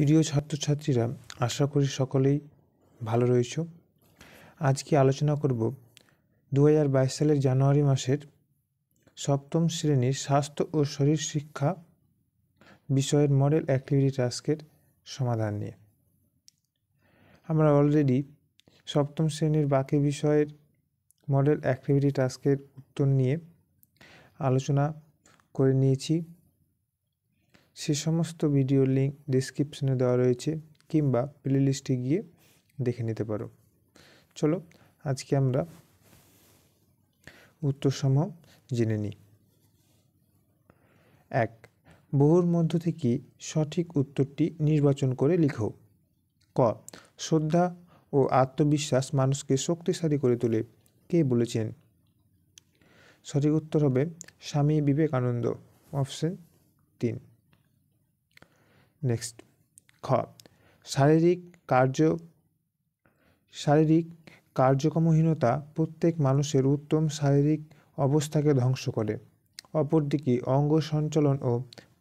প্রিয় ছাত্রছাত্রীরা আশা করি সকলেই ভালো রয়েছ আজকে আলোচনা করব দু সালের জানুয়ারি মাসের সপ্তম শ্রেণীর স্বাস্থ্য ও শরীর শিক্ষা বিষয়ের মডেল অ্যাক্টিভিটি টাস্কের সমাধান নিয়ে আমরা অলরেডি সপ্তম শ্রেণীর বাকি বিষয়ের মডেল অ্যাক্টিভিটি টাস্কের উত্তর নিয়ে আলোচনা করে নিয়েছি সে সমস্ত ভিডিও লিঙ্ক ডিসক্রিপশনে দেওয়া রয়েছে কিংবা প্লেলিস্টে গিয়ে দেখে নিতে পারো চলো আজকে আমরা উত্তরসমূহ জেনে নিই এক বহুর মধ্য থেকে সঠিক উত্তরটি নির্বাচন করে লিখো ক শ্রদ্ধা ও আত্মবিশ্বাস মানুষকে শক্তিশালী করে তোলে কে বলেছেন সঠিক উত্তর হবে স্বামী বিবেকানন্দ অপশন তিন নেক্সট খ শারীরিক কার্য শারীরিক কার্যক্রমহীনতা প্রত্যেক মানুষের উত্তম শারীরিক অবস্থাকে ধ্বংস করে অপরদিকে অঙ্গ সঞ্চালন ও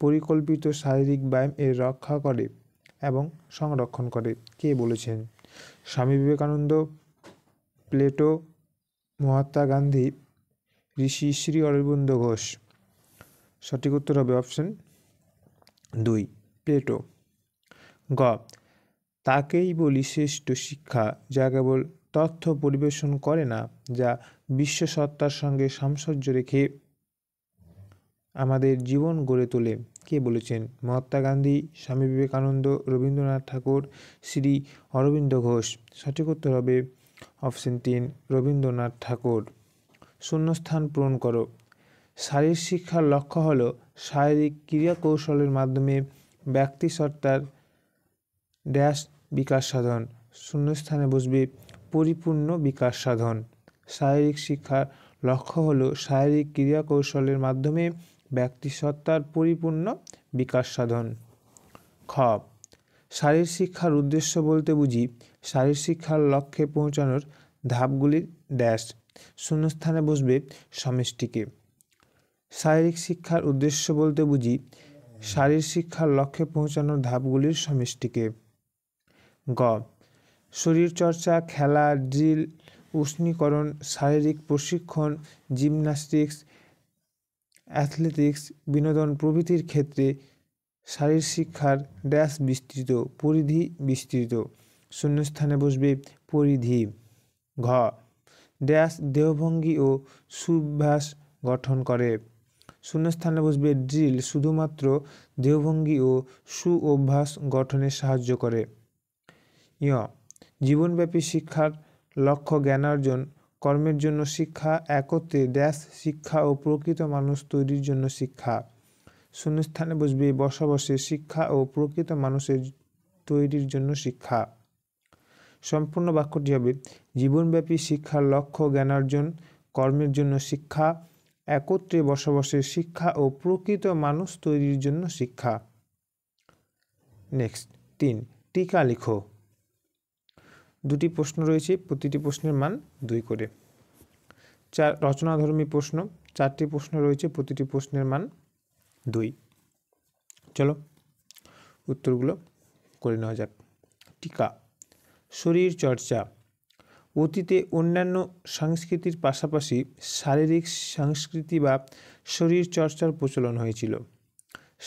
পরিকল্পিত শারীরিক ব্যায়াম এর রক্ষা করে এবং সংরক্ষণ করে কে বলেছেন স্বামী বিবেকানন্দ প্লেটো মহাত্মা গান্ধী ঋষি শ্রী অরবিন্দ ঘোষ সঠিক উত্তর হবে অপশন দুই প্লেটো গ তাকেই বলি শ্রেষ্ঠ শিক্ষা যা কেবল তথ্য পরিবেশন করে না যা বিশ্বসত্তার সঙ্গে সামসর্য রেখে আমাদের জীবন গড়ে তোলে কে বলেছেন মহাত্মা গান্ধী স্বামী বিবেকানন্দ রবীন্দ্রনাথ ঠাকুর শ্রী অরবিন্দ ঘোষ সঠিক উত্তর হবে অপশন তিন রবীন্দ্রনাথ ঠাকুর শূন্যস্থান পূরণ করো শারীরিক শিক্ষার লক্ষ্য হলো শারীরিক ক্রিয়া কৌশলের মাধ্যমে ব্যক্তিসত্তার ড্যাশ বিকাশ সাধন শূন্যস্থানে বসবে পরিপূর্ণ বিকাশ সাধন শারীরিক শিক্ষার লক্ষ্য হল শারীরিক ক্রিয়াকৌশলের মাধ্যমে ব্যক্তিসত্তার পরিপূর্ণ বিকাশ সাধন খ শারীর শিক্ষার উদ্দেশ্য বলতে বুঝি শারীর শিক্ষার লক্ষ্যে পৌঁছানোর ধাপগুলির ড্যাশ শূন্যস্থানে বসবে সমষ্টিকে শারীরিক শিক্ষার উদ্দেশ্য বলতে বুঝি শারীর শিক্ষার লক্ষ্যে পৌঁছানোর ধাপগুলির সমষ্টিকে গ শরীরচর্চা খেলা ড্রিল উষ্ণীকরণ শারীরিক প্রশিক্ষণ জিমন্যাস্টিক্স অ্যাথলেটিক্স বিনোদন প্রভৃতির ক্ষেত্রে শারীর শিক্ষার ড্যাশ বিস্তৃত পরিধি বিস্তৃত শূন্যস্থানে বসবে পরিধি ঘ ড্যাশ দেহভঙ্গি ও সুভ্যাস গঠন করে শূন্যস্থানে বসবে ড্রিল শুধুমাত্র দেহভঙ্গি ও সুঅভ্যাস গঠনে সাহায্য করে ইয় জীবনব্যাপী শিক্ষার লক্ষ্য জ্ঞানার্জন কর্মের জন্য শিক্ষা একত্রে দেশ শিক্ষা ও প্রকৃত মানুষ তৈরির জন্য শিক্ষা শূন্যস্থানে বসবে বসবাসে শিক্ষা ও প্রকৃত মানুষের তৈরির জন্য শিক্ষা সম্পূর্ণ বাক্যটি হবে জীবনব্যাপী শিক্ষার লক্ষ্য জ্ঞানার্জন কর্মের জন্য শিক্ষা একত্রে বসবাসের শিক্ষা ও প্রকৃত মানুষ তৈরির জন্য শিক্ষা নেক্সট তিন টিকা লিখো দুটি প্রশ্ন রয়েছে প্রতিটি প্রশ্নের মান দুই করে চার রচনাধর্মী প্রশ্ন চারটি প্রশ্ন রয়েছে প্রতিটি প্রশ্নের মান দুই চলো উত্তরগুলো করে নেওয়া যাক টিকা শরীর চর্চা অতীতে অন্যান্য সংস্কৃতির পাশাপাশি শারীরিক সংস্কৃতি বা শরীর চর্চার প্রচলন হয়েছিল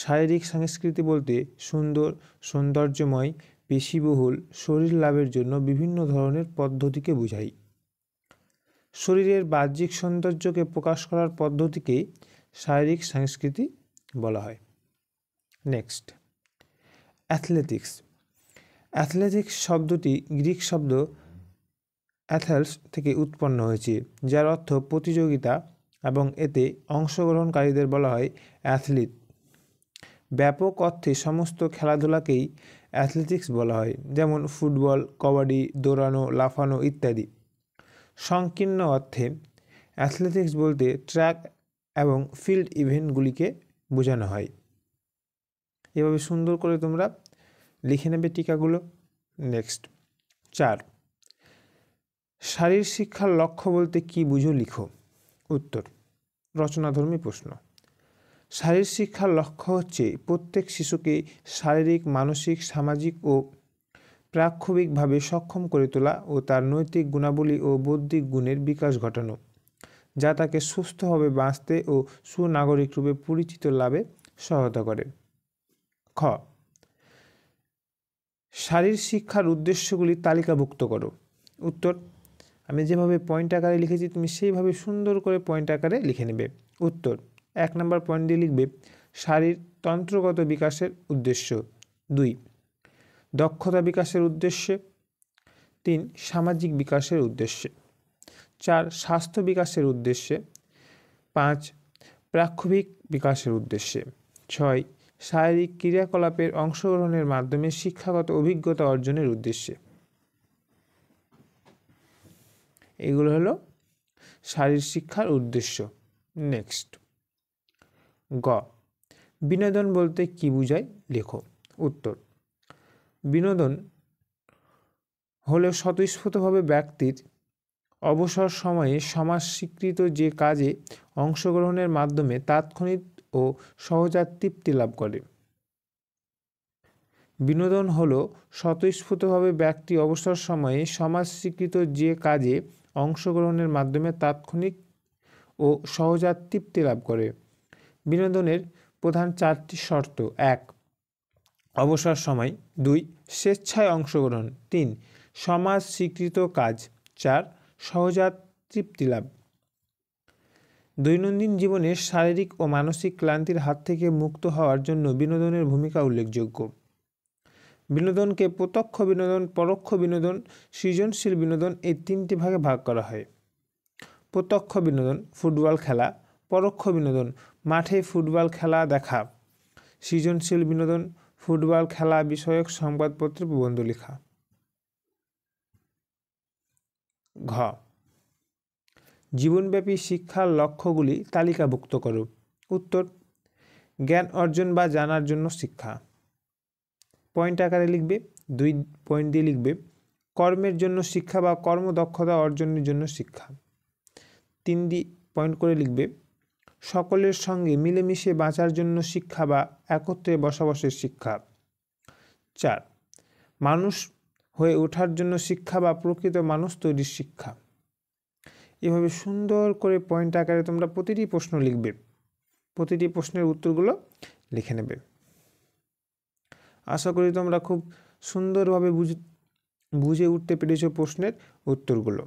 শারীরিক সংস্কৃতি বলতে সুন্দর সৌন্দর্যময় পেশিবহুল শরীর লাভের জন্য বিভিন্ন ধরনের পদ্ধতিকে বুঝাই শরীরের বাহ্যিক সৌন্দর্যকে প্রকাশ করার পদ্ধতিকে শারীরিক সংস্কৃতি বলা হয় নেক্সট অ্যাথলেটিক্স অ্যাথলেটিক্স শব্দটি গ্রিক শব্দ অ্যাথেলস থেকে উৎপন্ন হয়েছে যার অর্থ প্রতিযোগিতা এবং এতে অংশগ্রহণকারীদের বলা হয় অ্যাথলিট ব্যাপক অর্থে সমস্ত খেলাধুলাকেই অ্যাথলেটিক্স বলা হয় যেমন ফুটবল কবাডি দৌড়ানো লাফানো ইত্যাদি সংকীর্ণ অর্থে অ্যাথলেটিক্স বলতে ট্র্যাক এবং ফিল্ড ইভেন্টগুলিকে বোঝানো হয় এভাবে সুন্দর করে তোমরা লিখে নেবে টিকাগুলো নেক্সট চার শারীর শিক্ষার লক্ষ্য বলতে কি বুঝো লিখো উত্তর রচনাধর্মী প্রশ্ন শারীর শিক্ষার লক্ষ্য হচ্ছে প্রত্যেক শিশুকে শারীরিক মানসিক সামাজিক ও প্রাক্ষবিকভাবে সক্ষম করে তোলা ও তার নৈতিক গুণাবলী ও বৌদ্ধিক গুণের বিকাশ ঘটানো যা তাকে সুস্থভাবে বাঁচতে ও সুনাগরিক রূপে পরিচিত লাভে সহায়তা করে খ শারীর শিক্ষার উদ্দেশ্যগুলি তালিকাভুক্ত করো উত্তর আমি যেভাবে পয়েন্ট আকারে লিখেছি তুমি সেইভাবে সুন্দর করে পয়েন্ট আকারে লিখে নেবে উত্তর এক নম্বর পয়েন্ট দিয়ে লিখবে শারীর তন্ত্রগত বিকাশের উদ্দেশ্য দুই দক্ষতা বিকাশের উদ্দেশ্যে তিন সামাজিক বিকাশের উদ্দেশ্যে চার স্বাস্থ্য বিকাশের উদ্দেশ্যে পাঁচ প্রাক্ষবিক বিকাশের উদ্দেশ্যে ছয় শারীরিক ক্রিয়াকলাপের অংশগ্রহণের মাধ্যমে শিক্ষাগত অভিজ্ঞতা অর্জনের উদ্দেশ্যে এগুলো হলো শারীর শিক্ষার উদ্দেশ্য নেক্সট গ বিনোদন বলতে কি বুঝায় লেখো উত্তর বিনোদন হলে স্বতঃস্ফূর্তভাবে ব্যক্তির অবসর সময়ে সমাজ স্বীকৃত যে কাজে অংশগ্রহণের মাধ্যমে তাৎক্ষণিক ও সহজাত তৃপ্তি লাভ করে বিনোদন হলো স্বতঃস্ফূর্তভাবে ব্যক্তি অবসর সময়ে সমাজ স্বীকৃত যে কাজে অংশগ্রহণের মাধ্যমে তাৎক্ষণিক ও সহজাত তৃপ্তি লাভ করে বিনোদনের প্রধান চারটি শর্ত এক অবসর সময় দুই স্বেচ্ছায় অংশগ্রহণ তিন সমাজ স্বীকৃত কাজ চার সহজাত তৃপ্তি লাভ দৈনন্দিন জীবনে শারীরিক ও মানসিক ক্লান্তির হাত থেকে মুক্ত হওয়ার জন্য বিনোদনের ভূমিকা উল্লেখযোগ্য বিনোদনকে প্রত্যক্ষ বিনোদন পরোক্ষ বিনোদন সৃজনশীল বিনোদন এই তিনটি ভাগে ভাগ করা হয় প্রত্যক্ষ বিনোদন ফুটবল খেলা পরোক্ষ বিনোদন মাঠে ফুটবল খেলা দেখা সৃজনশীল বিনোদন ফুটবল খেলা বিষয়ক সংবাদপত্রে প্রবন্ধ লেখা ঘ জীবনব্যাপী শিক্ষার লক্ষ্যগুলি তালিকাভুক্ত করো উত্তর জ্ঞান অর্জন বা জানার জন্য শিক্ষা পয়েন্ট আকারে লিখবে দুই পয়েন্ট দিয়ে লিখবে কর্মের জন্য শিক্ষা বা কর্মদক্ষতা অর্জনের জন্য শিক্ষা তিন দিয়ে পয়েন্ট করে লিখবে সকলের সঙ্গে মিলেমিশে বাঁচার জন্য শিক্ষা বা একত্রে বসবাসের শিক্ষা চার মানুষ হয়ে ওঠার জন্য শিক্ষা বা প্রকৃত মানুষ তৈরির শিক্ষা এভাবে সুন্দর করে পয়েন্ট আকারে তোমরা প্রতিটি প্রশ্ন লিখবে প্রতিটি প্রশ্নের উত্তরগুলো লিখে নেবে আশা করি তোমরা খুব সুন্দরভাবে বুঝে বুঝে উঠতে পেরেছ প্রশ্নের উত্তরগুলো